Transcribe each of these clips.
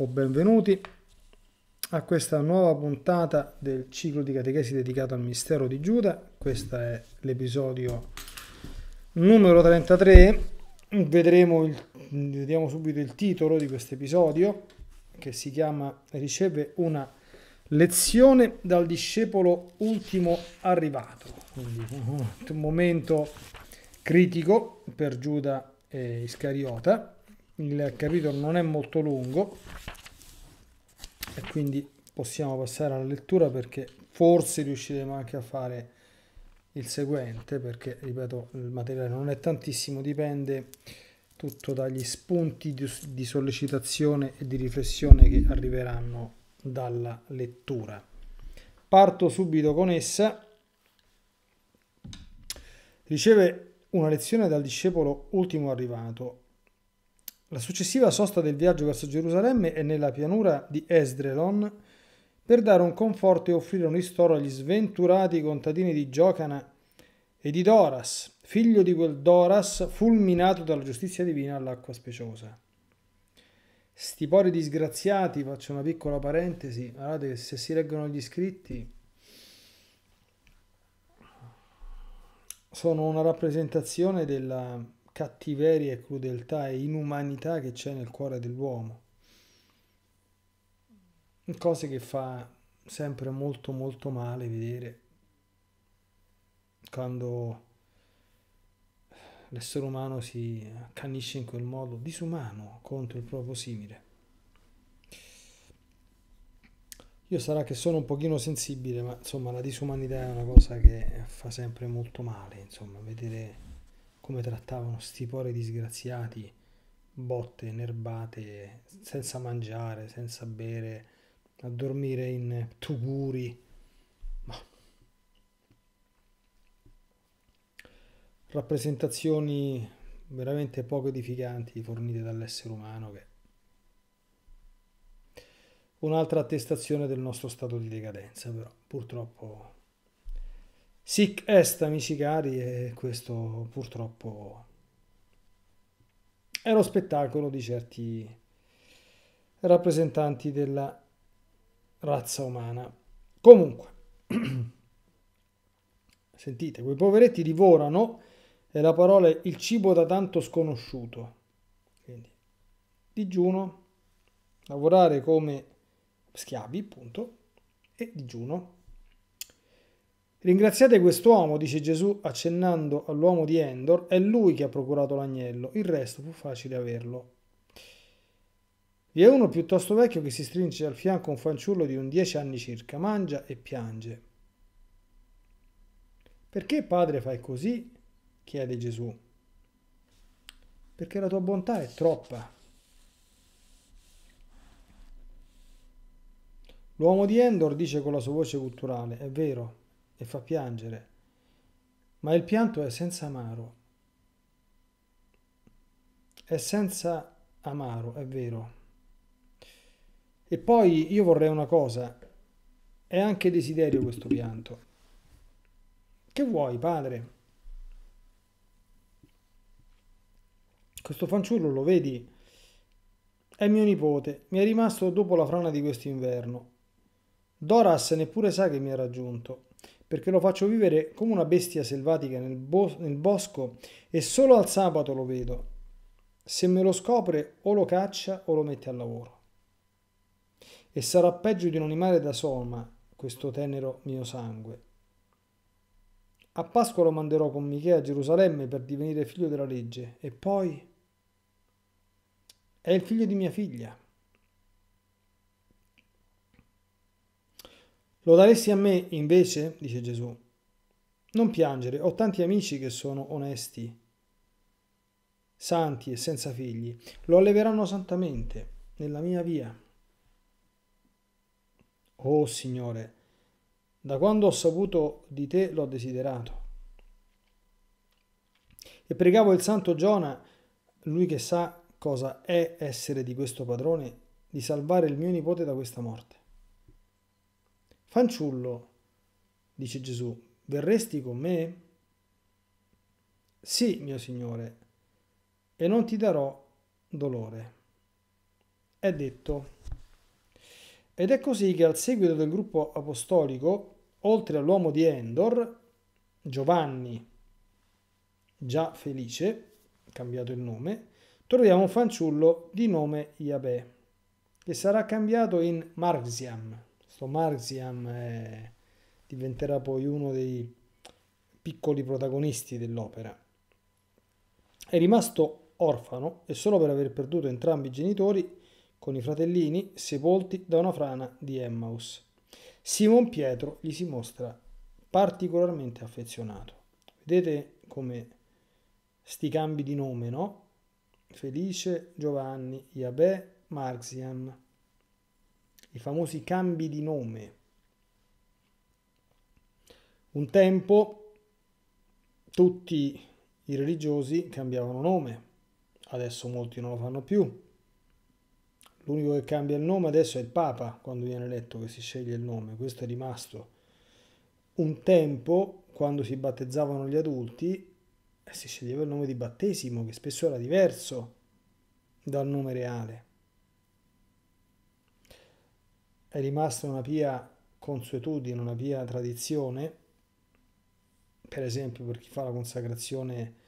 o benvenuti a questa nuova puntata del ciclo di catechesi dedicato al mistero di Giuda. Questo è l'episodio numero 33. Vedremo il, vediamo subito il titolo di questo episodio che si chiama Riceve una lezione dal discepolo ultimo arrivato. Quindi un momento critico per Giuda e Iscariota il capitolo non è molto lungo e quindi possiamo passare alla lettura perché forse riusciremo anche a fare il seguente perché ripeto il materiale non è tantissimo dipende tutto dagli spunti di, sollecitazione e di riflessione che arriveranno dalla lettura parto subito con essa riceve una lezione dal discepolo ultimo arrivato la successiva sosta del viaggio verso Gerusalemme è nella pianura di Esdrelon per dare un conforto e offrire un ristoro agli sventurati contadini di Giocana e di Doras, figlio di quel Doras fulminato dalla giustizia divina all'acqua speciosa. Stipori disgraziati, faccio una piccola parentesi, guardate se si leggono gli scritti sono una rappresentazione della, cattiveria e crudeltà e inumanità che c'è nel cuore dell'uomo. Cose che fa sempre molto molto male vedere quando l'essere umano si accanisce in quel modo disumano contro il proprio simile. Io sarà che sono un pochino sensibile, ma insomma la disumanità è una cosa che fa sempre molto male, insomma, vedere come trattavano stipore disgraziati, botte, nerbate, senza mangiare, senza bere, a dormire in tuguri. Ma... Rappresentazioni veramente poco edificanti fornite dall'essere umano che un'altra attestazione del nostro stato di decadenza, però purtroppo Sic est, amici cari, e questo purtroppo è lo spettacolo di certi rappresentanti della razza umana. Comunque, sentite, quei poveretti divorano, e la parola è il cibo da tanto sconosciuto. Quindi, digiuno, lavorare come schiavi, appunto, e digiuno Ringraziate quest'uomo, dice Gesù accennando all'uomo di Endor, è lui che ha procurato l'agnello, il resto fu facile averlo. Vi è uno piuttosto vecchio che si stringe al fianco un fanciullo di un dieci anni circa, mangia e piange. Perché padre fai così? chiede Gesù. Perché la tua bontà è troppa. L'uomo di Endor dice con la sua voce culturale, è vero, e fa piangere, ma il pianto è senza amaro. È senza amaro, è vero. E poi io vorrei una cosa, è anche desiderio questo pianto. Che vuoi, padre? Questo fanciullo lo vedi? È mio nipote, mi è rimasto dopo la frana di quest'inverno. Doras neppure sa che mi ha raggiunto perché lo faccio vivere come una bestia selvatica nel, bo- nel bosco e solo al sabato lo vedo. Se me lo scopre o lo caccia o lo mette al lavoro. E sarà peggio di un animale da soma questo tenero mio sangue. A Pasqua lo manderò con Michele a Gerusalemme per divenire figlio della legge e poi è il figlio di mia figlia. Lo daresti a me invece? dice Gesù. Non piangere, ho tanti amici che sono onesti, santi e senza figli. Lo alleveranno santamente nella mia via. Oh Signore, da quando ho saputo di te l'ho desiderato. E pregavo il santo Giona, lui che sa cosa è essere di questo padrone, di salvare il mio nipote da questa morte. Fanciullo, dice Gesù, verresti con me? Sì, mio Signore, e non ti darò dolore. È detto. Ed è così che al seguito del gruppo apostolico, oltre all'uomo di Endor, Giovanni, già felice, cambiato il nome, troviamo un fanciullo di nome Yahweh, che sarà cambiato in Marxiam, Sto Marzian eh, diventerà poi uno dei piccoli protagonisti dell'opera. È rimasto orfano e solo per aver perduto entrambi i genitori con i fratellini sepolti da una frana di Emmaus. Simon Pietro gli si mostra particolarmente affezionato. Vedete come sti cambi di nome, no? Felice, Giovanni, Iabè, Marxian i famosi cambi di nome. Un tempo tutti i religiosi cambiavano nome, adesso molti non lo fanno più. L'unico che cambia il nome adesso è il Papa, quando viene eletto che si sceglie il nome, questo è rimasto. Un tempo, quando si battezzavano gli adulti, si sceglieva il nome di battesimo, che spesso era diverso dal nome reale è rimasta una pia consuetudine, una pia tradizione, per esempio per chi fa la consacrazione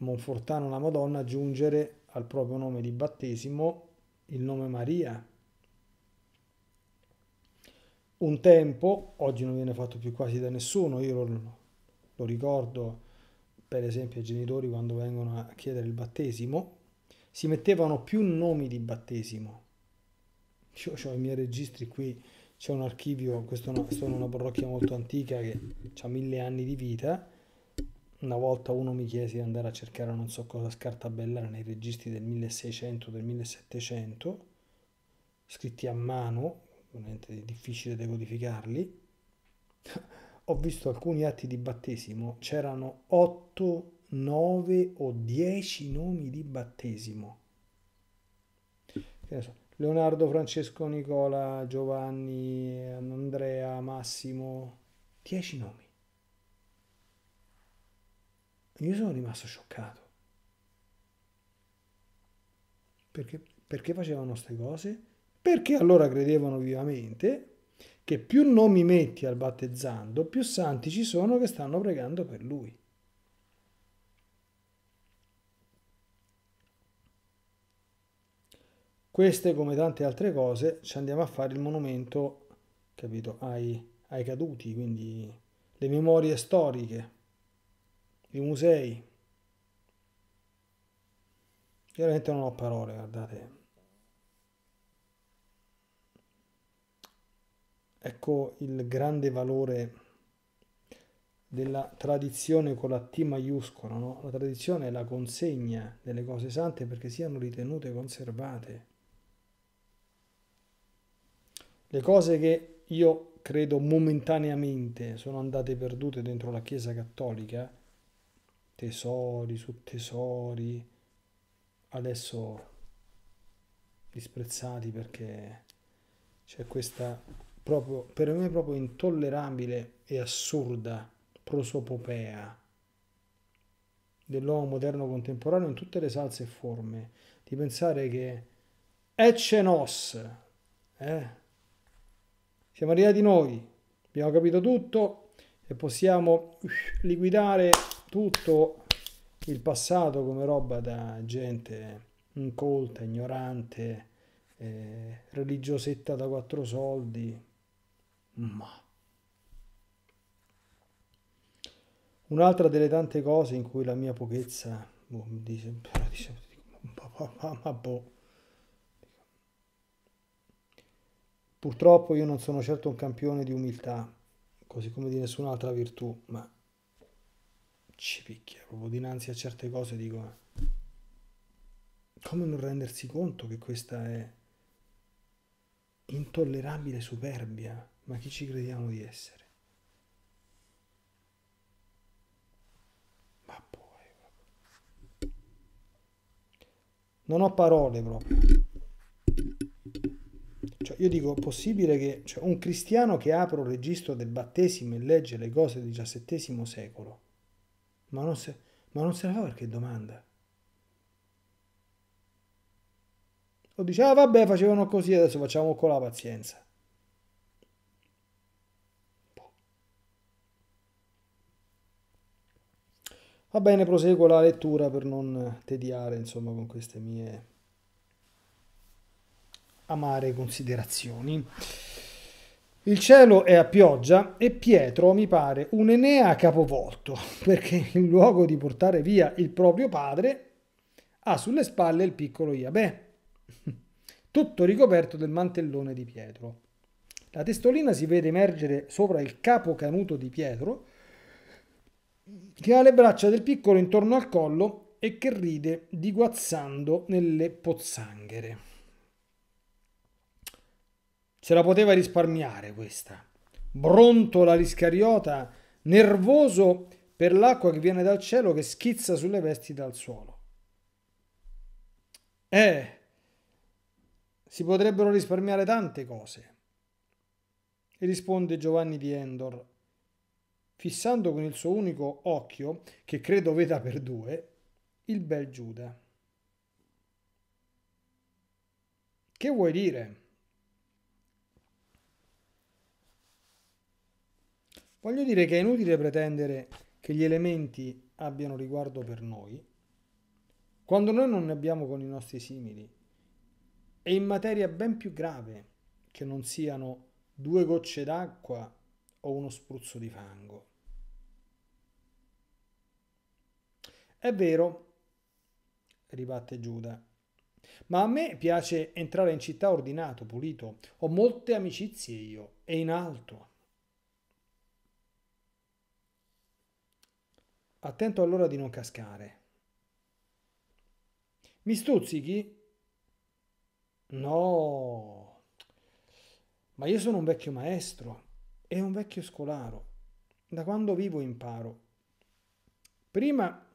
Monfortano alla Madonna, aggiungere al proprio nome di battesimo il nome Maria. Un tempo, oggi non viene fatto più quasi da nessuno, io lo, lo ricordo per esempio ai genitori quando vengono a chiedere il battesimo, si mettevano più nomi di battesimo io ho i miei registri qui, c'è un archivio, questa è una, una parrocchia molto antica che ha mille anni di vita. Una volta uno mi chiese di andare a cercare non so cosa scartabellare nei registri del 1600, del 1700, scritti a mano, ovviamente è difficile decodificarli. Ho visto alcuni atti di battesimo, c'erano 8, 9 o 10 nomi di battesimo. Che ne so, Leonardo, Francesco, Nicola, Giovanni, Andrea, Massimo, dieci nomi. Io sono rimasto scioccato. Perché, perché facevano queste cose? Perché allora credevano vivamente che più nomi metti al battezzando, più santi ci sono che stanno pregando per lui. Queste, come tante altre cose, ci andiamo a fare il monumento, capito, ai, ai caduti, quindi le memorie storiche, i musei. Chiaramente non ho parole, guardate. Ecco il grande valore della tradizione con la T maiuscola, no? La tradizione è la consegna delle cose sante perché siano ritenute conservate. Le cose che io credo momentaneamente sono andate perdute dentro la Chiesa Cattolica, tesori su tesori, adesso disprezzati perché c'è questa proprio, per me proprio intollerabile e assurda prosopopea dell'uomo moderno contemporaneo in tutte le salse e forme, di pensare che ecce nos, eh? Siamo arrivati noi, abbiamo capito tutto e possiamo liquidare tutto il passato come roba da gente incolta, ignorante, eh, religiosetta da quattro soldi. Ma... Un'altra delle tante cose in cui la mia pochezza boh, mi dice, dice ma boh, Purtroppo io non sono certo un campione di umiltà, così come di nessun'altra virtù, ma ci picchia proprio dinanzi a certe cose dico come non rendersi conto che questa è intollerabile superbia, ma chi ci crediamo di essere? Ma poi... Non ho parole proprio io dico, possibile che cioè, un cristiano che apre un registro del battesimo e legge le cose del XVII secolo, ma non, se, ma non se la fa perché domanda? O dice, ah vabbè, facevano così, adesso facciamo con la pazienza. Va bene, proseguo la lettura per non tediare, insomma, con queste mie amare considerazioni. Il cielo è a pioggia e Pietro mi pare un Enea capovolto, perché in luogo di portare via il proprio padre, ha sulle spalle il piccolo Iabè, tutto ricoperto del mantellone di Pietro. La testolina si vede emergere sopra il capo canuto di Pietro, che ha le braccia del piccolo intorno al collo e che ride diguazzando nelle pozzanghere. Se la poteva risparmiare questa. Brontola l'iscariota, nervoso per l'acqua che viene dal cielo che schizza sulle vesti dal suolo. Eh, si potrebbero risparmiare tante cose. E risponde Giovanni di Endor, fissando con il suo unico occhio, che credo veda per due, il bel Giuda. Che vuoi dire? Voglio dire che è inutile pretendere che gli elementi abbiano riguardo per noi, quando noi non ne abbiamo con i nostri simili, e in materia ben più grave che non siano due gocce d'acqua o uno spruzzo di fango. È vero, ribatte Giuda, ma a me piace entrare in città ordinato, pulito, ho molte amicizie io e in alto. Attento allora di non cascare. Mi stuzzichi? No, ma io sono un vecchio maestro e un vecchio scolaro. Da quando vivo imparo. Prima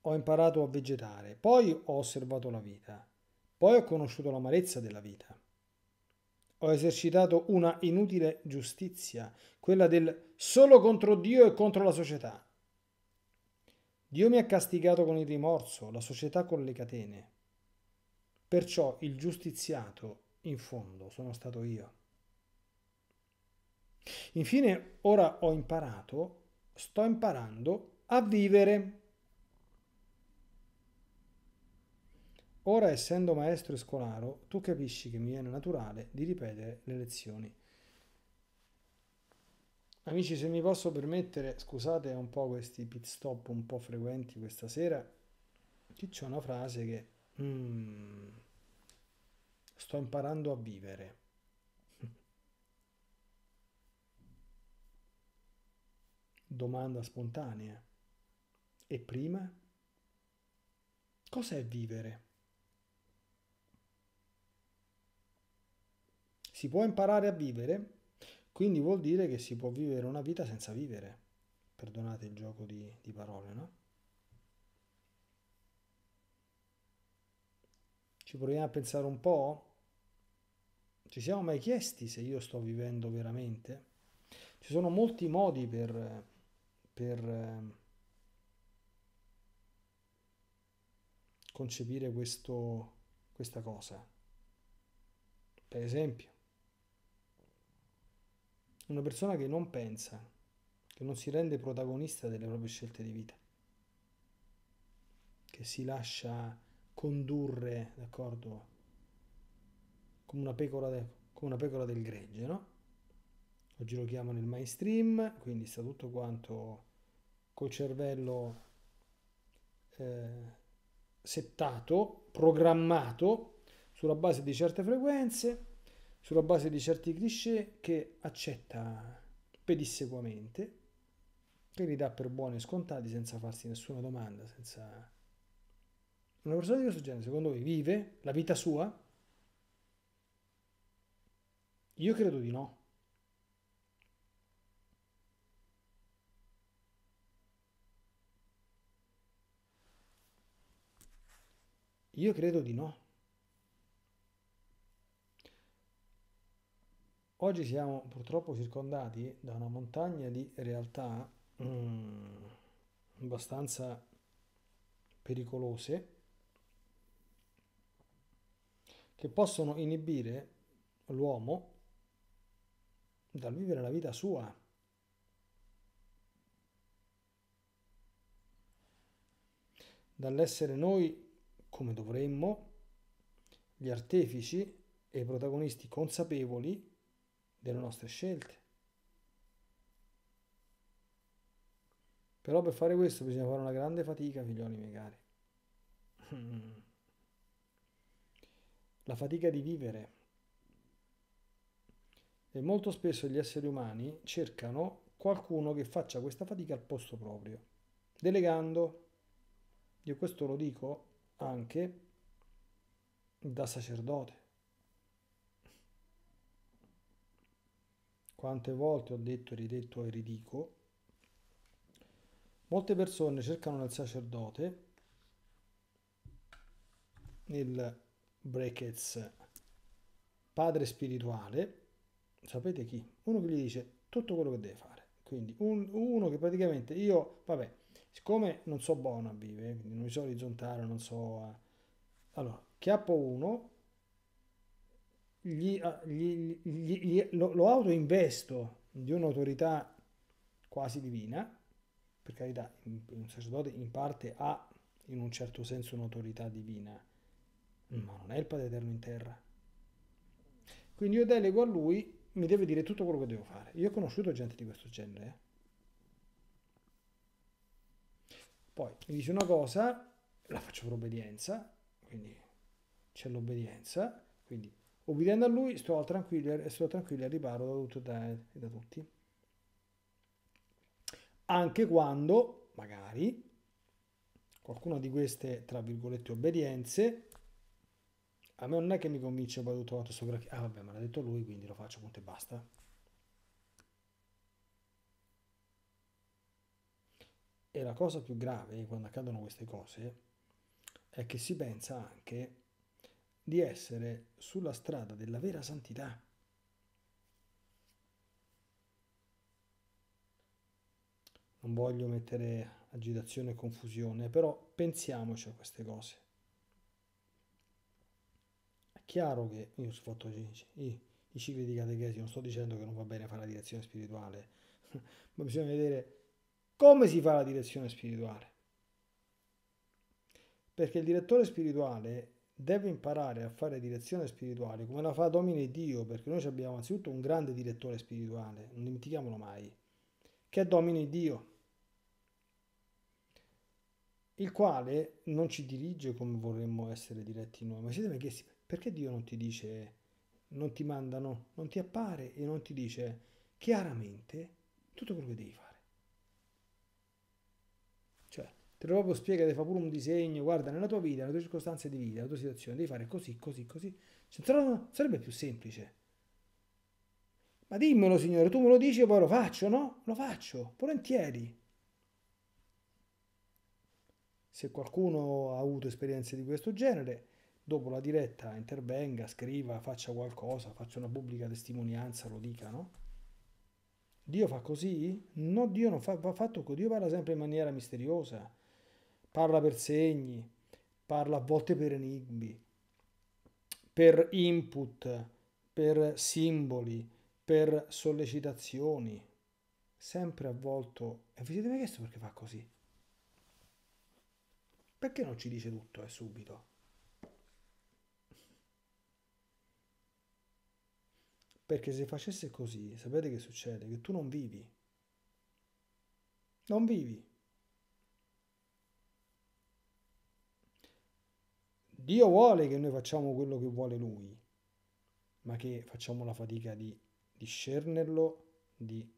ho imparato a vegetare, poi ho osservato la vita, poi ho conosciuto l'amarezza della vita. Ho esercitato una inutile giustizia, quella del solo contro Dio e contro la società. Dio mi ha castigato con il rimorso, la società con le catene. Perciò il giustiziato, in fondo, sono stato io. Infine, ora ho imparato, sto imparando a vivere. Ora, essendo maestro e scolaro, tu capisci che mi viene naturale di ripetere le lezioni Amici, se mi posso permettere, scusate un po' questi pit stop un po' frequenti questa sera. Qui c'è una frase che mm, sto imparando a vivere. Domanda spontanea. E prima? Cos'è vivere? Si può imparare a vivere? Quindi vuol dire che si può vivere una vita senza vivere. Perdonate il gioco di, di parole, no? Ci proviamo a pensare un po'? Ci siamo mai chiesti se io sto vivendo veramente? Ci sono molti modi per, per eh, concepire questo, questa cosa. Per esempio, una persona che non pensa, che non si rende protagonista delle proprie scelte di vita, che si lascia condurre, d'accordo, come una pecora, de, come una pecora del gregge, no? Oggi lo chiamano il mainstream, quindi sta tutto quanto col cervello eh, settato, programmato sulla base di certe frequenze sulla base di certi cliché che accetta pedissequamente, che li dà per buoni e scontati senza farsi nessuna domanda, senza... Una persona di questo genere, secondo voi, vive la vita sua? Io credo di no. Io credo di no. Oggi siamo purtroppo circondati da una montagna di realtà mm, abbastanza pericolose che possono inibire l'uomo dal vivere la vita sua. Dall'essere noi come dovremmo, gli artefici e i protagonisti consapevoli delle nostre scelte. Però per fare questo bisogna fare una grande fatica, figlioli miei cari. La fatica di vivere. E molto spesso gli esseri umani cercano qualcuno che faccia questa fatica al posto proprio, delegando. Io questo lo dico anche da sacerdote. quante volte ho detto e ridetto e ridico, molte persone cercano nel sacerdote, nel brackets padre spirituale, sapete chi? Uno che gli dice tutto quello che deve fare. Quindi un, uno che praticamente io, vabbè, siccome non so buono a vivere, non mi so orizzontale, non so... Eh. allora, chiappo uno Ah, gli, gli, gli, lo, lo autoinvesto di un'autorità quasi divina, per carità, un sacerdote in parte ha in un certo senso un'autorità divina, ma non è il Padre Eterno in terra. Quindi io delego a lui, mi deve dire tutto quello che devo fare. Io ho conosciuto gente di questo genere. Eh. Poi mi dice una cosa, la faccio per obbedienza, quindi c'è l'obbedienza, quindi Obbedendo a lui sto tranquillo e sto tranquillo e riparo da, tutto, da, da tutti. Anche quando, magari, qualcuna di queste, tra virgolette, obbedienze, a me non è che mi convince poi tutto quanto sopra... Ah vabbè, me l'ha detto lui, quindi lo faccio, punto e basta. E la cosa più grave quando accadono queste cose è che si pensa anche di essere sulla strada della vera santità. Non voglio mettere agitazione e confusione, però pensiamoci a queste cose. È chiaro che io ho fatto i, i cicli di catechesi, non sto dicendo che non va bene fare la direzione spirituale, ma bisogna vedere come si fa la direzione spirituale. Perché il direttore spirituale deve imparare a fare direzione spirituale come la fa Domine Dio, perché noi abbiamo anzitutto un grande direttore spirituale, non dimentichiamolo mai, che è Domine Dio, il quale non ci dirige come vorremmo essere diretti noi, ma ci deve chiedere perché Dio non ti dice, non ti mandano, non ti appare e non ti dice chiaramente tutto quello che devi fare. Te lo proprio spiega, ti fa pure un disegno, guarda nella tua vita, nelle tue circostanze di vita, nella tua situazione, devi fare così, così, così. Cioè, sarebbe più semplice. Ma dimmelo, Signore, tu me lo dici e poi lo faccio, no? Lo faccio, volentieri. Se qualcuno ha avuto esperienze di questo genere, dopo la diretta intervenga, scriva, faccia qualcosa, faccia una pubblica testimonianza, lo dica, no? Dio fa così? No, Dio non fa, va fatto così, Dio parla sempre in maniera misteriosa parla per segni, parla a volte per enigmi, per input, per simboli, per sollecitazioni, sempre avvolto. E vi siete mai chiesto perché fa così? Perché non ci dice tutto, eh, subito? Perché se facesse così, sapete che succede? Che tu non vivi. Non vivi. Dio vuole che noi facciamo quello che vuole Lui, ma che facciamo la fatica di discernerlo, di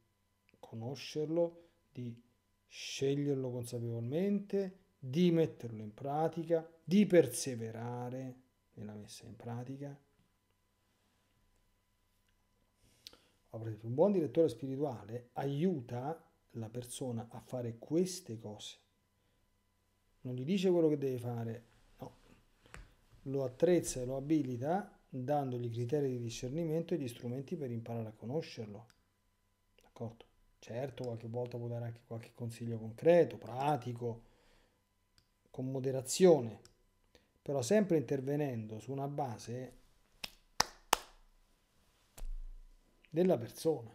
conoscerlo, di sceglierlo consapevolmente, di metterlo in pratica, di perseverare nella messa in pratica. Un buon direttore spirituale aiuta la persona a fare queste cose. Non gli dice quello che deve fare, lo attrezza e lo abilita dandogli criteri di discernimento e gli strumenti per imparare a conoscerlo. D'accordo? Certo, qualche volta può dare anche qualche consiglio concreto, pratico, con moderazione, però sempre intervenendo su una base della persona.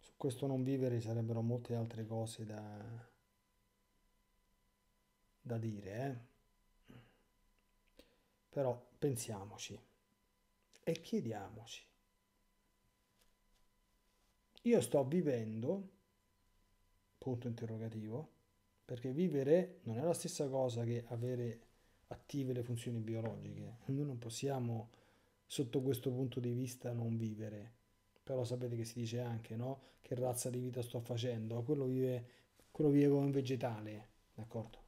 Su questo non vivere sarebbero molte altre cose da, da dire, eh? però pensiamoci e chiediamoci. Io sto vivendo, punto interrogativo, perché vivere non è la stessa cosa che avere attive le funzioni biologiche. Noi non possiamo, sotto questo punto di vista, non vivere. Però sapete che si dice anche, no? Che razza di vita sto facendo? Quello vive, quello vive come un vegetale, d'accordo?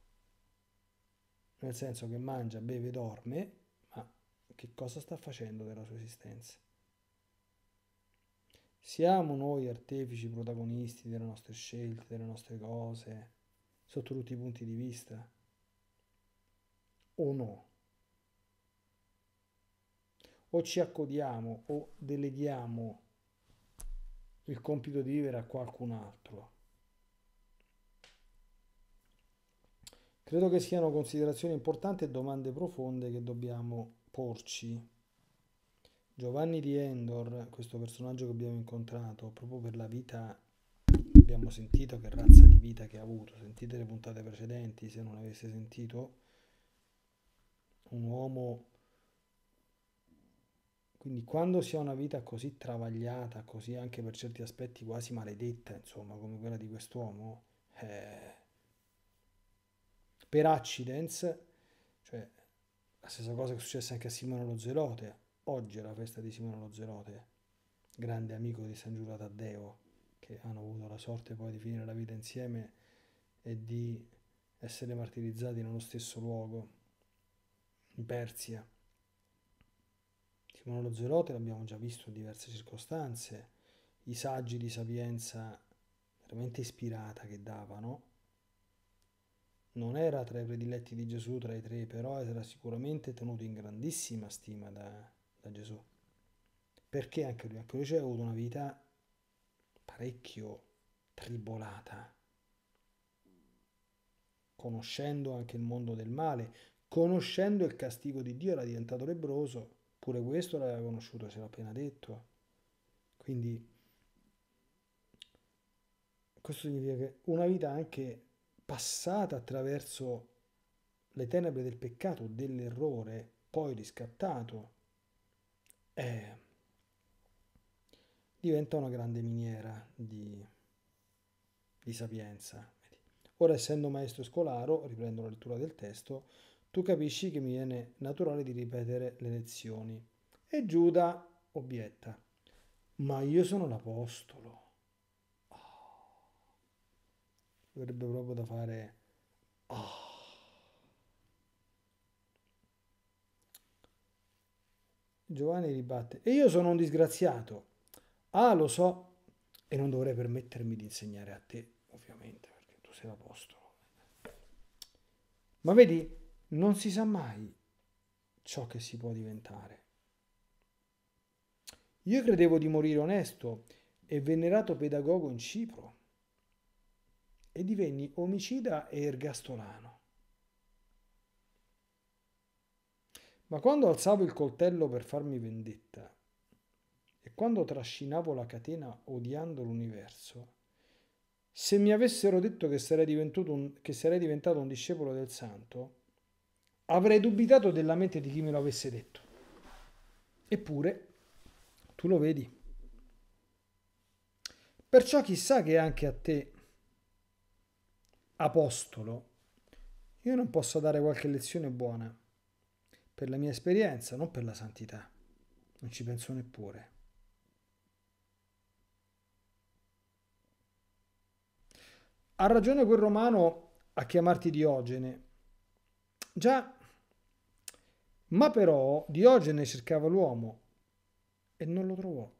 nel senso che mangia, beve, dorme, ma che cosa sta facendo della sua esistenza? Siamo noi artefici protagonisti delle nostre scelte, delle nostre cose, sotto tutti i punti di vista? O no? O ci accodiamo o deleghiamo il compito di vivere a qualcun altro? Credo che siano considerazioni importanti e domande profonde che dobbiamo porci. Giovanni di Endor, questo personaggio che abbiamo incontrato, proprio per la vita abbiamo sentito che razza di vita che ha avuto, sentite le puntate precedenti se non avesse sentito, un uomo quindi quando si ha una vita così travagliata, così anche per certi aspetti quasi maledetta, insomma, come quella di quest'uomo, eh, per accidents, cioè la stessa cosa che è successa anche a Simone Lo Zelote, oggi è la festa di Simone Lo Zelote, grande amico di San Giulio Taddeo, che hanno avuto la sorte poi di finire la vita insieme e di essere martirizzati nello stesso luogo, in Persia. Simone Lo Zelote l'abbiamo già visto in diverse circostanze, i saggi di sapienza veramente ispirata che davano, non era tra i prediletti di Gesù, tra i tre, però era sicuramente tenuto in grandissima stima da, da Gesù. Perché anche lui? Anche lui cioè, ha avuto una vita parecchio tribolata, conoscendo anche il mondo del male, conoscendo il castigo di Dio era diventato lebroso, pure questo l'aveva conosciuto, se l'ha appena detto. Quindi questo significa che una vita anche passata attraverso le tenebre del peccato, dell'errore, poi riscattato, eh, diventa una grande miniera di, di sapienza. Ora, essendo maestro scolaro, riprendo la lettura del testo, tu capisci che mi viene naturale di ripetere le lezioni. E Giuda obietta, ma io sono l'apostolo. verrebbe proprio da fare... Oh. Giovanni ribatte, e io sono un disgraziato. Ah, lo so, e non dovrei permettermi di insegnare a te, ovviamente, perché tu sei l'apostolo. Ma vedi, non si sa mai ciò che si può diventare. Io credevo di morire onesto e venerato pedagogo in Cipro e divenni omicida e ergastolano. Ma quando alzavo il coltello per farmi vendetta e quando trascinavo la catena odiando l'universo, se mi avessero detto che sarei, un, che sarei diventato un discepolo del santo, avrei dubitato della mente di chi me lo avesse detto. Eppure, tu lo vedi. Perciò chissà che anche a te apostolo, io non posso dare qualche lezione buona per la mia esperienza, non per la santità. Non ci penso neppure. Ha ragione quel romano a chiamarti Diogene. Già, ma però Diogene cercava l'uomo e non lo trovò.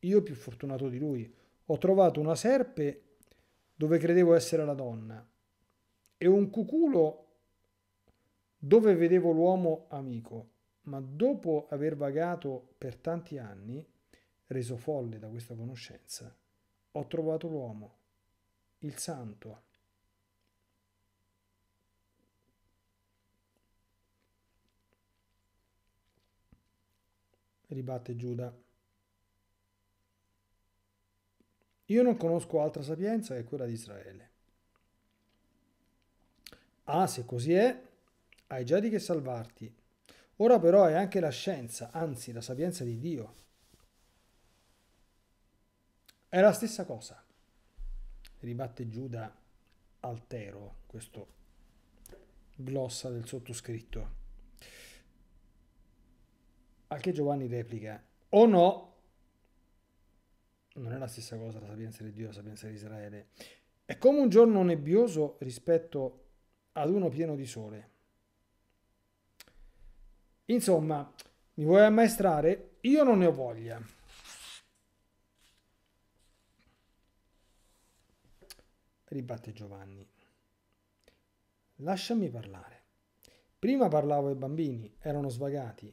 Io più fortunato di lui, ho trovato una serpe dove credevo essere la donna e un cuculo dove vedevo l'uomo amico, ma dopo aver vagato per tanti anni, reso folle da questa conoscenza, ho trovato l'uomo, il santo. Ribatte Giuda. Io non conosco altra sapienza che quella di Israele. Ah, se così è, hai già di che salvarti. Ora però è anche la scienza, anzi la sapienza di Dio. È la stessa cosa, ribatte Giuda Altero, questo glossa del sottoscritto. Al che Giovanni replica, o oh no, non è la stessa cosa la sapienza di Dio e la sapienza di Israele. È come un giorno nebbioso rispetto ad uno pieno di sole. Insomma, mi vuoi ammaestrare? Io non ne ho voglia. Ribatte Giovanni. Lasciami parlare. Prima parlavo ai bambini, erano svagati,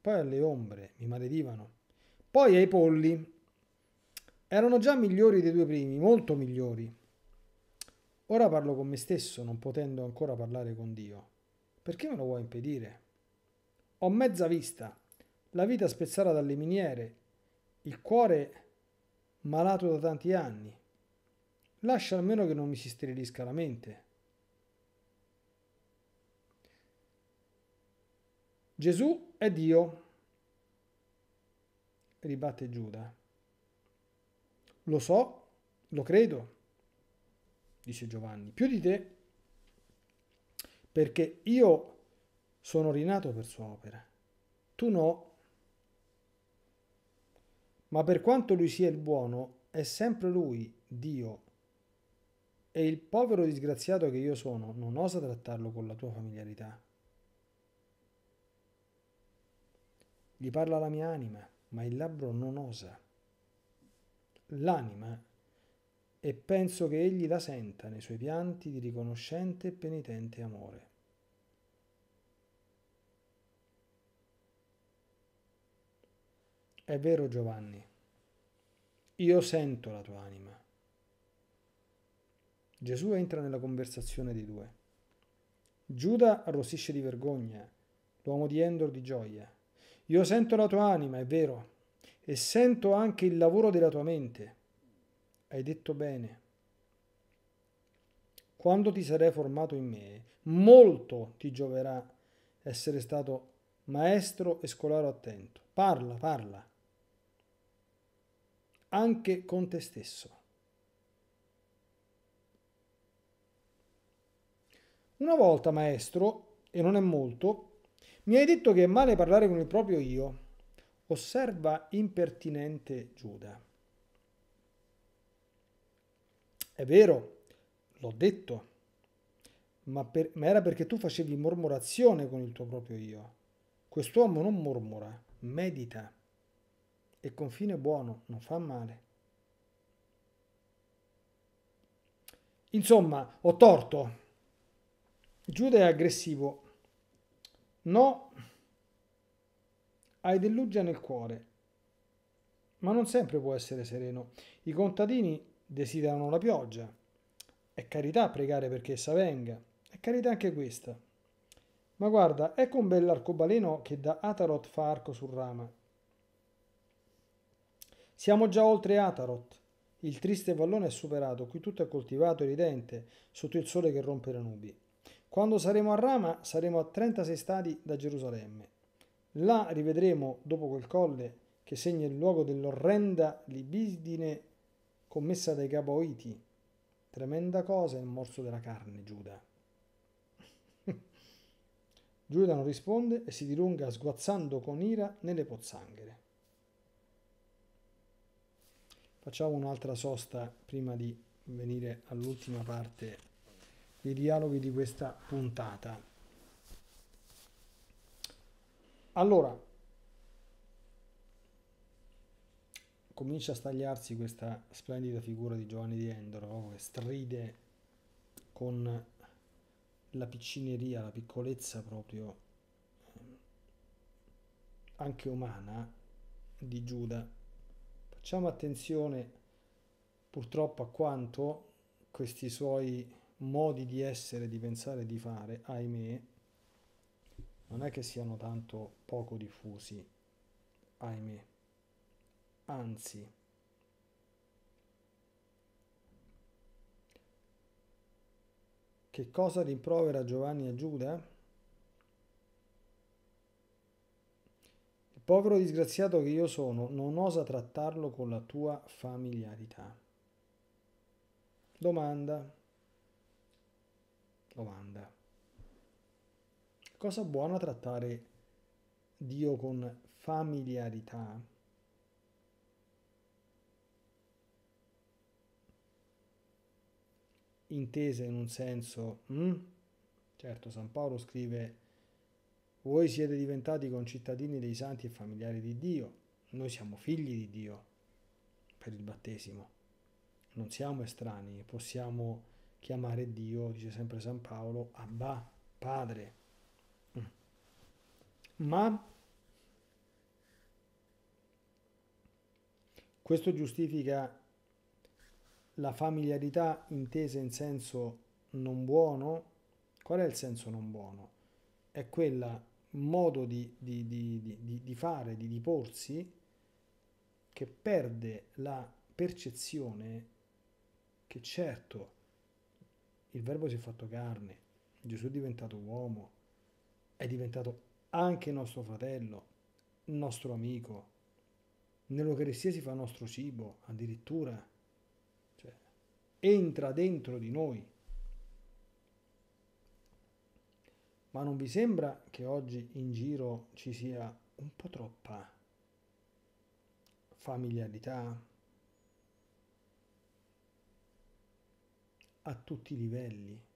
poi alle ombre, mi maledivano, poi ai polli, erano già migliori dei due primi, molto migliori. Ora parlo con me stesso, non potendo ancora parlare con Dio. Perché me lo vuoi impedire? Ho mezza vista, la vita spezzata dalle miniere, il cuore malato da tanti anni. Lascia almeno che non mi si sterilisca la mente. Gesù è Dio, ribatte Giuda. Lo so, lo credo, dice Giovanni, più di te, perché io sono rinato per sua opera, tu no. Ma per quanto lui sia il buono, è sempre lui, Dio, e il povero disgraziato che io sono non osa trattarlo con la tua familiarità. Gli parla la mia anima, ma il labbro non osa l'anima e penso che egli la senta nei suoi pianti di riconoscente e penitente amore. È vero Giovanni, io sento la tua anima. Gesù entra nella conversazione dei due. Giuda arrossisce di vergogna, l'uomo di Endor di gioia. Io sento la tua anima, è vero, e sento anche il lavoro della tua mente. Hai detto bene. Quando ti sarai formato in me, molto ti gioverà essere stato maestro e scolaro attento. Parla, parla. Anche con te stesso. Una volta, maestro, e non è molto, mi hai detto che è male parlare con il proprio io Osserva impertinente Giuda. È vero, l'ho detto, ma, per, ma era perché tu facevi mormorazione con il tuo proprio io. Quest'uomo non mormora, medita. E con fine buono, non fa male. Insomma, ho torto. Giuda è aggressivo. No, hai dell'uggia nel cuore, ma non sempre può essere sereno. I contadini desiderano la pioggia. È carità pregare perché essa venga, è carità anche questa. Ma guarda, ecco un bell'arcobaleno che da Ataroth fa arco sul rama. Siamo già oltre Ataroth. Il triste vallone è superato, qui tutto è coltivato e ridente, sotto il sole che rompe le nubi. Quando saremo a Rama saremo a 36 stadi da Gerusalemme. La rivedremo, dopo quel colle che segna il luogo dell'orrenda libidine commessa dai Gaboiti. Tremenda cosa il morso della carne, Giuda. Giuda non risponde e si dilunga sguazzando con ira nelle pozzanghere. Facciamo un'altra sosta prima di venire all'ultima parte dei dialoghi di questa puntata. Allora, comincia a stagliarsi questa splendida figura di Giovanni di Endoro che oh, stride con la piccineria, la piccolezza proprio eh, anche umana di Giuda. Facciamo attenzione purtroppo a quanto questi suoi modi di essere, di pensare, di fare, ahimè, non è che siano tanto poco diffusi, ahimè. Anzi, che cosa rimprovera Giovanni a Giuda? Il povero disgraziato che io sono non osa trattarlo con la tua familiarità. Domanda. Domanda cosa buona trattare Dio con familiarità. Intese in un senso, mm? certo San Paolo scrive, voi siete diventati concittadini dei santi e familiari di Dio, noi siamo figli di Dio per il battesimo, non siamo estranei, possiamo chiamare Dio, dice sempre San Paolo, Abba, Padre ma questo giustifica la familiarità intesa in senso non buono? Qual è il senso non buono? È quel modo di, di, di, di fare, di porsi che perde la percezione che certo il verbo si è fatto carne, Gesù è diventato uomo, è diventato anche nostro fratello, nostro amico. Nell'Eucaristia si fa nostro cibo, addirittura. Cioè, entra dentro di noi. Ma non vi sembra che oggi in giro ci sia un po' troppa familiarità? A tutti i livelli.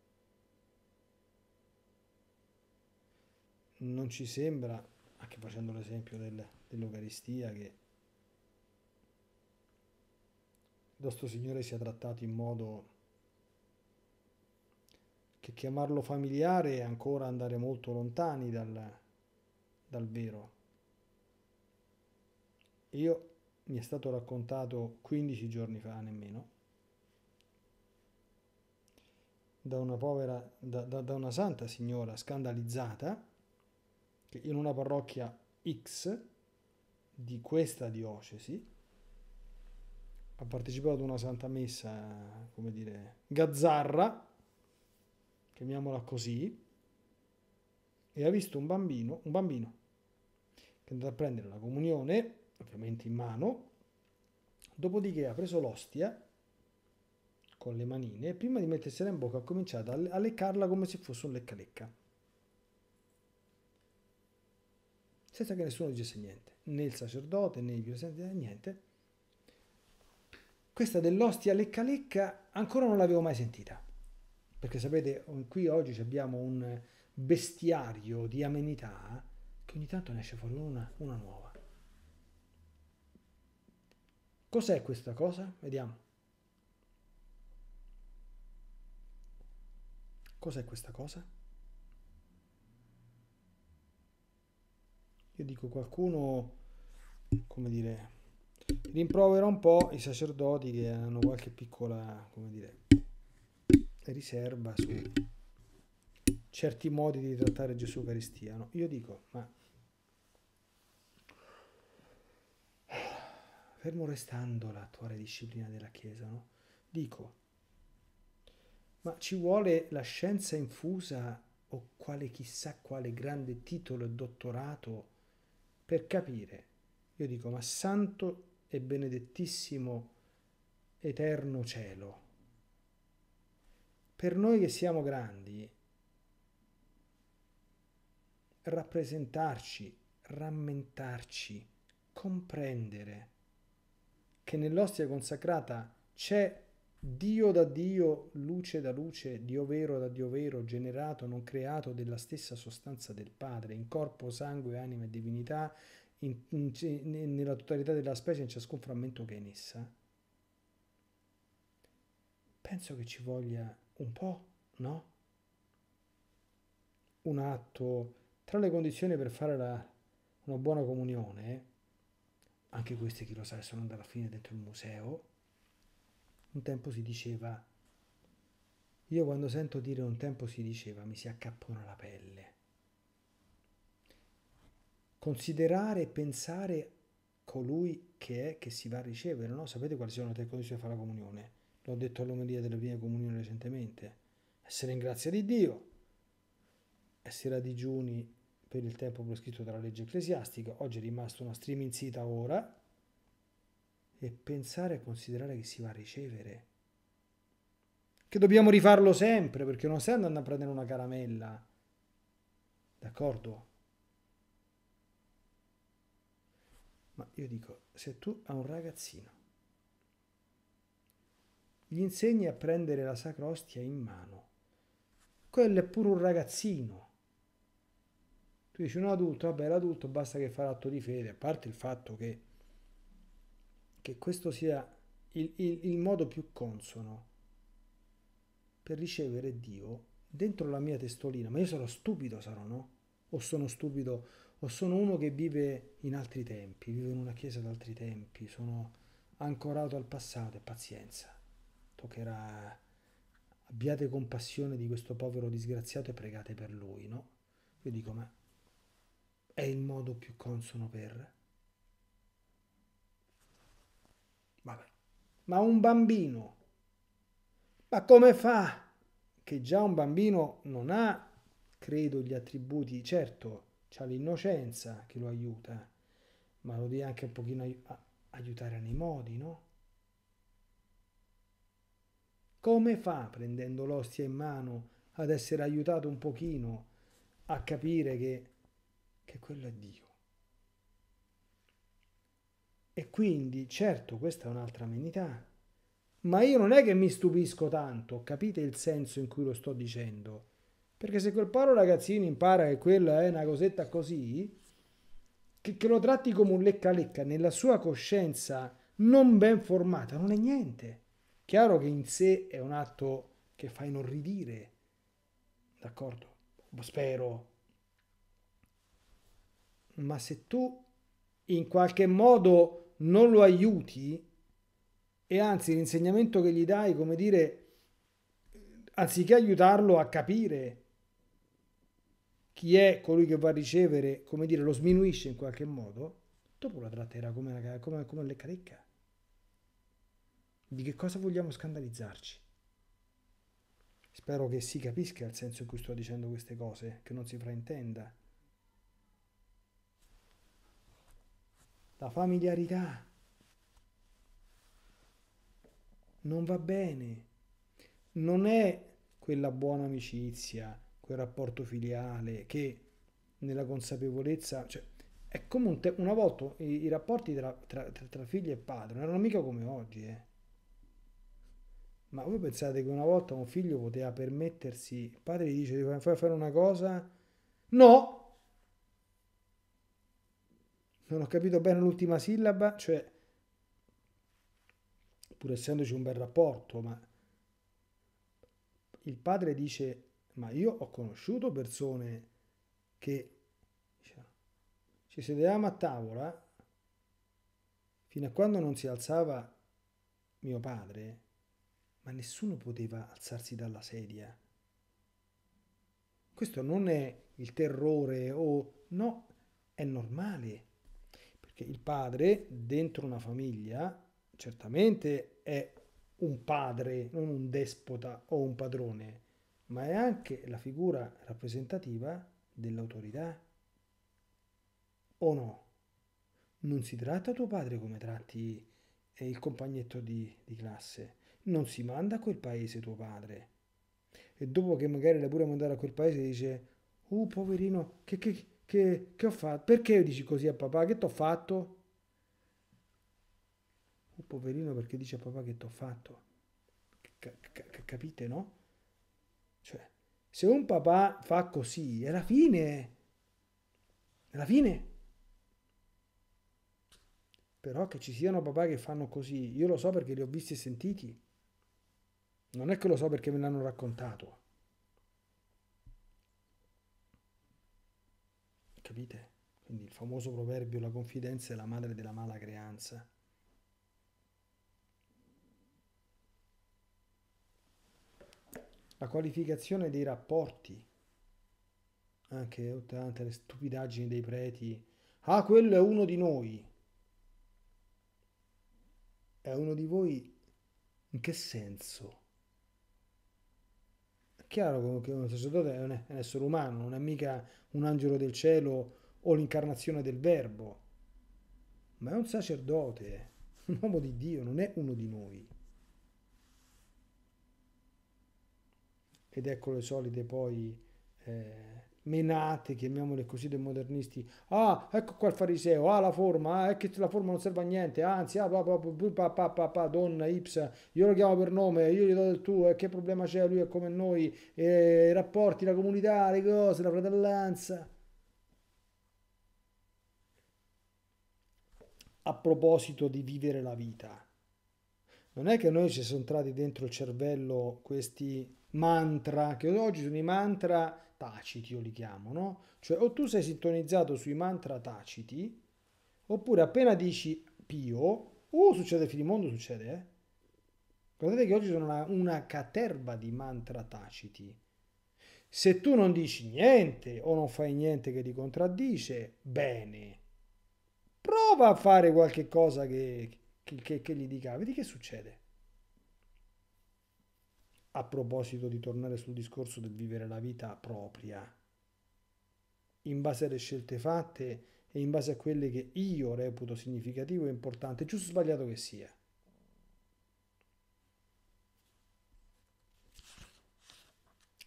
non ci sembra, anche facendo l'esempio del, dell'Eucaristia, che il nostro Signore sia trattato in modo che chiamarlo familiare è ancora andare molto lontani dal, dal vero. Io mi è stato raccontato 15 giorni fa, nemmeno, da una povera, da, da, da una santa signora scandalizzata che in una parrocchia X di questa diocesi ha partecipato a una santa messa, come dire, gazzarra, chiamiamola così, e ha visto un bambino, un bambino che è andato a prendere la comunione, ovviamente in mano, dopodiché ha preso l'ostia con le manine e prima di mettersela in bocca ha cominciato a leccarla come se fosse un lecca-lecca. senza che nessuno dicesse niente, né il sacerdote né i presenti, niente. Questa dell'ostia lecca lecca ancora non l'avevo mai sentita, perché sapete, qui oggi abbiamo un bestiario di amenità che ogni tanto ne esce fuori una, una nuova. Cos'è questa cosa? Vediamo. Cos'è questa cosa? io dico qualcuno, come dire, rimprovera un po' i sacerdoti che hanno qualche piccola, come dire, riserva su certi modi di trattare Gesù Eucaristia. Io dico, ma fermo restando l'attuale disciplina della Chiesa, no? dico, ma ci vuole la scienza infusa o quale chissà quale grande titolo e dottorato? per capire. Io dico, ma santo e benedettissimo eterno cielo, per noi che siamo grandi, rappresentarci, rammentarci, comprendere che nell'ostia consacrata c'è Dio da Dio, luce da luce, Dio vero da Dio vero, generato, non creato, della stessa sostanza del Padre, in corpo, sangue, anima e divinità, in, in, in, nella totalità della specie, in ciascun frammento che è in essa? Penso che ci voglia un po', no? Un atto, tra le condizioni per fare la, una buona comunione, anche queste chi lo sa sono andate alla fine dentro il museo, un tempo si diceva, io quando sento dire un tempo si diceva mi si accappona la pelle. Considerare e pensare colui che è che si va a ricevere, no? Sapete quali sono le condizioni per fare la comunione? L'ho detto all'omelia della prima comunione recentemente. Essere in grazia di Dio, essere a digiuni per il tempo prescritto dalla legge ecclesiastica, oggi è rimasto una streaming sita ora, e pensare a considerare che si va a ricevere. Che dobbiamo rifarlo sempre perché non stai andando a prendere una caramella. D'accordo? Ma io dico, se tu a un ragazzino gli insegni a prendere la sacra ostia in mano, quello è pure un ragazzino. Tu dici un adulto, vabbè l'adulto basta che fa l'atto di fede, a parte il fatto che che questo sia il, il, il modo più consono per ricevere Dio dentro la mia testolina, ma io sarò stupido, sarò no? O sono stupido, o sono uno che vive in altri tempi, vive in una chiesa ad altri tempi, sono ancorato al passato e pazienza. Toccherà, abbiate compassione di questo povero disgraziato e pregate per lui, no? Io dico, ma è il modo più consono per... Vabbè. Ma un bambino, ma come fa? Che già un bambino non ha, credo, gli attributi, certo, ha l'innocenza che lo aiuta, ma lo devi anche un pochino aiutare nei modi, no? Come fa prendendo l'ostia in mano ad essere aiutato un pochino a capire che, che quello è Dio? E quindi, certo, questa è un'altra amenità. Ma io non è che mi stupisco tanto, capite il senso in cui lo sto dicendo? Perché se quel povero ragazzino impara che quella è una cosetta così, che, che lo tratti come un lecca-lecca nella sua coscienza non ben formata, non è niente. Chiaro che in sé è un atto che fa inorridire, d'accordo? Spero. Ma se tu in qualche modo non lo aiuti e anzi l'insegnamento che gli dai, come dire, anziché aiutarlo a capire chi è colui che va a ricevere, come dire, lo sminuisce in qualche modo, dopo la tratterà come, una, come, come le carecca. Di che cosa vogliamo scandalizzarci? Spero che si capisca il senso in cui sto dicendo queste cose, che non si fraintenda. la familiarità non va bene, non è quella buona amicizia, quel rapporto filiale che nella consapevolezza, cioè è come un te- una volta i, i rapporti tra, tra, tra, figlio e padre non erano mica come oggi, eh. Ma voi pensate che una volta un figlio poteva permettersi, il padre gli dice, fai fare una cosa? No, non ho capito bene l'ultima sillaba, cioè, pur essendoci un bel rapporto, ma il padre dice, ma io ho conosciuto persone che ci sedevamo a tavola fino a quando non si alzava mio padre, ma nessuno poteva alzarsi dalla sedia. Questo non è il terrore o no, è normale. Perché il padre dentro una famiglia certamente è un padre, non un despota o un padrone, ma è anche la figura rappresentativa dell'autorità. O no? Non si tratta tuo padre come tratti eh, il compagnetto di, di classe, non si manda a quel paese tuo padre. E dopo che magari l'hai pure mandato a quel paese dice, oh poverino, che, che, che, che ho fatto? Perché dici così a papà? Che ti ho fatto? Oh, poverino perché dice a papà che ti ho fatto. capite, no? Cioè, se un papà fa così, è la fine. È la fine. Però che ci siano papà che fanno così, io lo so perché li ho visti e sentiti. Non è che lo so perché me l'hanno raccontato. Capite? Quindi il famoso proverbio la confidenza è la madre della mala creanza. La qualificazione dei rapporti, anche durante oh, le stupidaggini dei preti, ah quello è uno di noi, è uno di voi in che senso? chiaro che un sacerdote è un, essere umano, non è mica un angelo del cielo o l'incarnazione del verbo, ma è un sacerdote, un uomo di Dio, non è uno di noi. Ed ecco le solite poi eh, menate, chiamiamole così, dei modernisti. Ah, ecco qua il fariseo, ah la forma, ah, è che la forma non serve a niente, anzi, ah, pa, pa, pa, pa, pa, donna, ips, io lo chiamo per nome, io gli do del tuo, e che problema c'è, lui è come noi, eh, i rapporti, la comunità, le cose, la fratellanza. A proposito di vivere la vita, non è che noi ci siamo entrati dentro il cervello questi mantra, che oggi sono i mantra taciti, io li chiamo, no? Cioè o tu sei sintonizzato sui mantra taciti, oppure appena dici Pio, oh succede il finimondo, succede, eh? Guardate che oggi sono una, una caterva di mantra taciti. Se tu non dici niente o non fai niente che ti contraddice, bene. Prova a fare qualche cosa che, che, che, che gli dica, vedi che succede a proposito di tornare sul discorso del vivere la vita propria, in base alle scelte fatte e in base a quelle che io reputo significativo e importante, giusto o sbagliato che sia.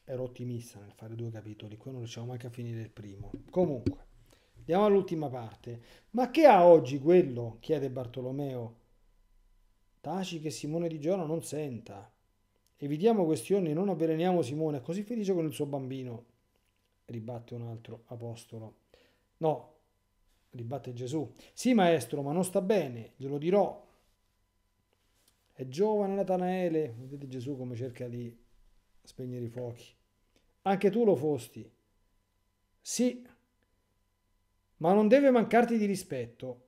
Ero ottimista nel fare due capitoli, qua non riusciamo neanche a finire il primo. Comunque, andiamo all'ultima parte. Ma che ha oggi quello? chiede Bartolomeo. Taci che Simone di Giorno non senta. Evitiamo questioni e non avveleniamo Simone, è così felice con il suo bambino. Ribatte un altro apostolo. No, ribatte Gesù. Sì, maestro, ma non sta bene, glielo dirò. È giovane Natanaele, vedete Gesù come cerca di spegnere i fuochi. Anche tu lo fosti. Sì, ma non deve mancarti di rispetto.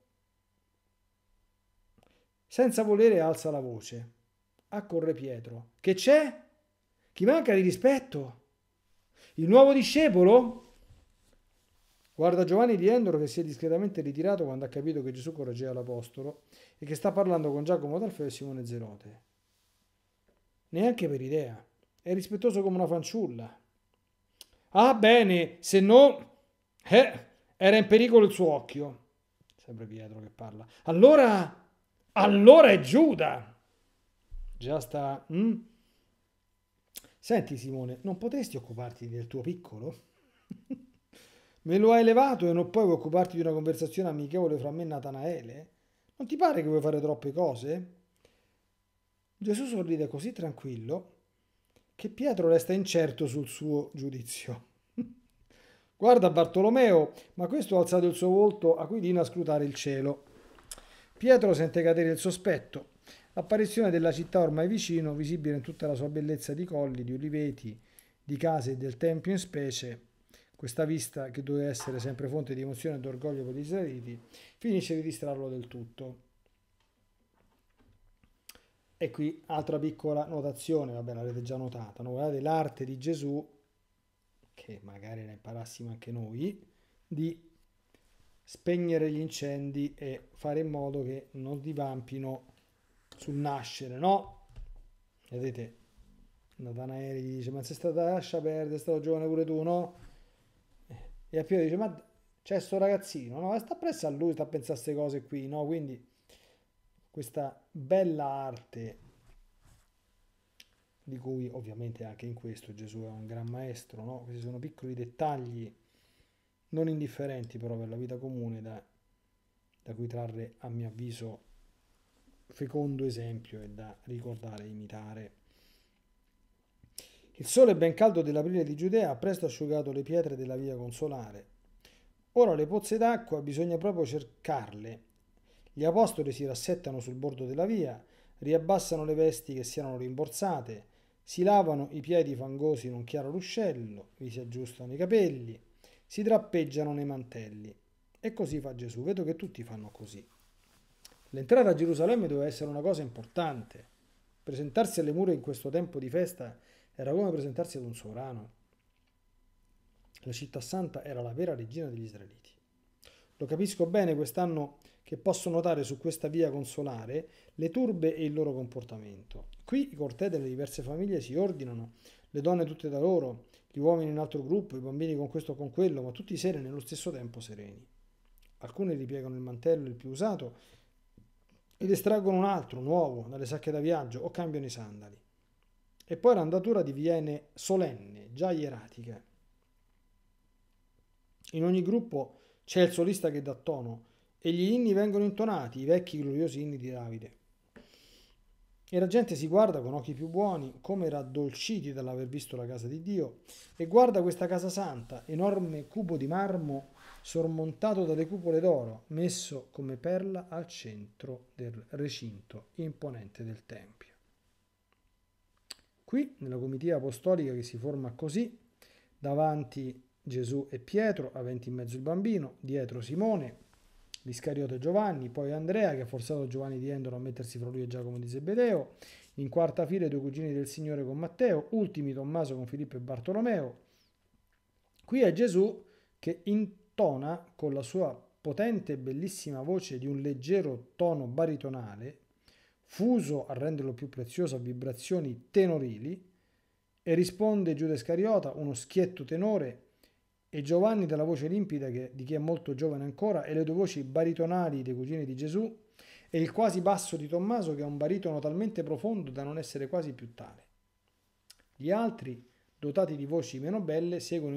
Senza volere alza la voce accorre Pietro. Che c'è? Chi manca di rispetto? Il nuovo discepolo? Guarda Giovanni di Endoro che si è discretamente ritirato quando ha capito che Gesù correggeva l'Apostolo e che sta parlando con Giacomo d'Alfeo e Simone Zerote. Neanche per idea. È rispettoso come una fanciulla. Ah bene, se no... Eh, era in pericolo il suo occhio. Sempre Pietro che parla. Allora... Allora è Giuda già sta... Mm? Senti Simone, non potresti occuparti del tuo piccolo? me lo hai levato e non puoi occuparti di una conversazione amichevole fra me e Natanaele? Non ti pare che vuoi fare troppe cose? Gesù sorride così tranquillo che Pietro resta incerto sul suo giudizio. Guarda Bartolomeo, ma questo ha alzato il suo volto aquilino a scrutare il cielo. Pietro sente cadere il sospetto. L'apparizione della città ormai vicino, visibile in tutta la sua bellezza di colli, di uliveti, di case e del tempio in specie, questa vista che doveva essere sempre fonte di emozione e d'orgoglio per gli israeliti, finisce di distrarlo del tutto. E qui altra piccola notazione, vabbè l'avete già notata, no? guardate l'arte di Gesù, che magari ne imparassimo anche noi, di spegnere gli incendi e fare in modo che non divampino sul nascere, no? Vedete, Natanaele gli dice, ma sei stata lascia perdere, è stato giovane pure tu, no? E a Piero dice, ma c'è sto ragazzino, no? E sta presso a lui, sta a pensare a queste cose qui, no? Quindi questa bella arte di cui ovviamente anche in questo Gesù è un gran maestro, no? Questi sono piccoli dettagli non indifferenti però per la vita comune da, da cui trarre a mio avviso fecondo esempio è da ricordare e imitare. Il sole ben caldo dell'aprile di Giudea ha presto asciugato le pietre della via consolare. Ora le pozze d'acqua bisogna proprio cercarle. Gli apostoli si rassettano sul bordo della via, riabbassano le vesti che si erano rimborsate, si lavano i piedi fangosi in un chiaro ruscello, vi si aggiustano i capelli, si drappeggiano nei mantelli. E così fa Gesù. Vedo che tutti fanno così. L'entrata a Gerusalemme doveva essere una cosa importante. Presentarsi alle mura in questo tempo di festa era come presentarsi ad un sovrano. La città santa era la vera regina degli israeliti. Lo capisco bene quest'anno che posso notare su questa via consolare le turbe e il loro comportamento. Qui i cortei delle diverse famiglie si ordinano, le donne tutte da loro, gli uomini in altro gruppo, i bambini con questo o con quello, ma tutti seri nello stesso tempo sereni. Alcuni ripiegano il mantello il più usato ed estraggono un altro, nuovo, dalle sacche da viaggio o cambiano i sandali. E poi l'andatura diviene solenne, già ieratica. In ogni gruppo c'è il solista che dà tono e gli inni vengono intonati, i vecchi gloriosi inni di Davide. E la gente si guarda con occhi più buoni, come raddolciti dall'aver visto la casa di Dio, e guarda questa casa santa, enorme cubo di marmo sormontato dalle cupole d'oro, messo come perla al centro del recinto imponente del Tempio. Qui, nella comitiva apostolica che si forma così, davanti Gesù e Pietro, aventi in mezzo il bambino, dietro Simone, l'Iscariota Giovanni, poi Andrea che ha forzato Giovanni di Endoro a mettersi fra lui e Giacomo di Zebedeo, in quarta fila i due cugini del Signore con Matteo, ultimi Tommaso con Filippo e Bartolomeo. Qui è Gesù che in tona con la sua potente e bellissima voce di un leggero tono baritonale, fuso a renderlo più prezioso a vibrazioni tenorili, e risponde Giuda Iscariota, uno schietto tenore, e Giovanni dalla voce limpida che, di chi è molto giovane ancora, e le due voci baritonali dei cugini di Gesù, e il quasi basso di Tommaso che è un baritono talmente profondo da non essere quasi più tale. Gli altri, dotati di voci meno belle, seguono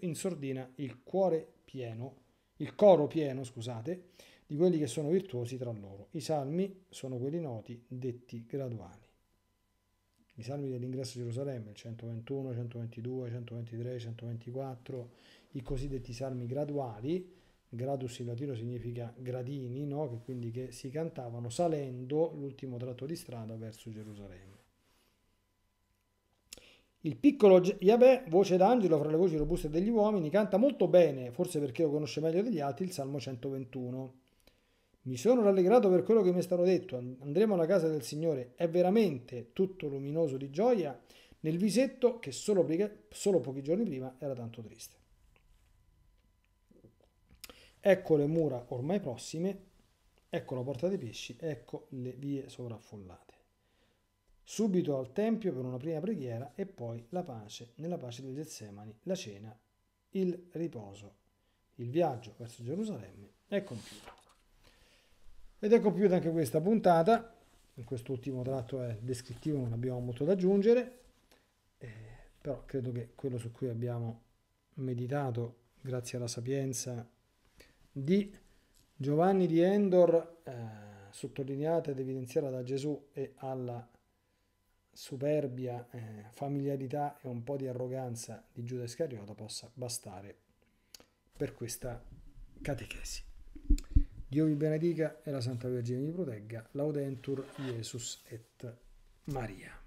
in, sordina il cuore pieno, il coro pieno, scusate, di quelli che sono virtuosi tra loro. I salmi sono quelli noti, detti graduali. I salmi dell'ingresso a Gerusalemme, il 121, 122, 123, 124, i cosiddetti salmi graduali, gradus in latino significa gradini, no? che quindi che si cantavano salendo l'ultimo tratto di strada verso Gerusalemme. Il piccolo Yahweh, voce d'angelo fra le voci robuste degli uomini, canta molto bene, forse perché lo conosce meglio degli altri, il Salmo 121. Mi sono rallegrato per quello che mi è stato detto, andremo alla casa del Signore, è veramente tutto luminoso di gioia nel visetto che solo, solo pochi giorni prima era tanto triste. Ecco le mura ormai prossime, ecco la porta dei pesci, ecco le vie sovraffollate subito al Tempio per una prima preghiera e poi la pace, nella pace di Getsemani, la cena, il riposo. Il viaggio verso Gerusalemme è compiuto. Ed è compiuta anche questa puntata, in quest'ultimo tratto è descrittivo, non abbiamo molto da aggiungere, eh, però credo che quello su cui abbiamo meditato, grazie alla sapienza di Giovanni di Endor, eh, sottolineata ed evidenziata da Gesù e alla superbia, eh, familiarità e un po' di arroganza di Giuda Iscariota possa bastare per questa catechesi. Dio vi benedica e la Santa Vergine vi protegga. Laudentur Jesus et Maria.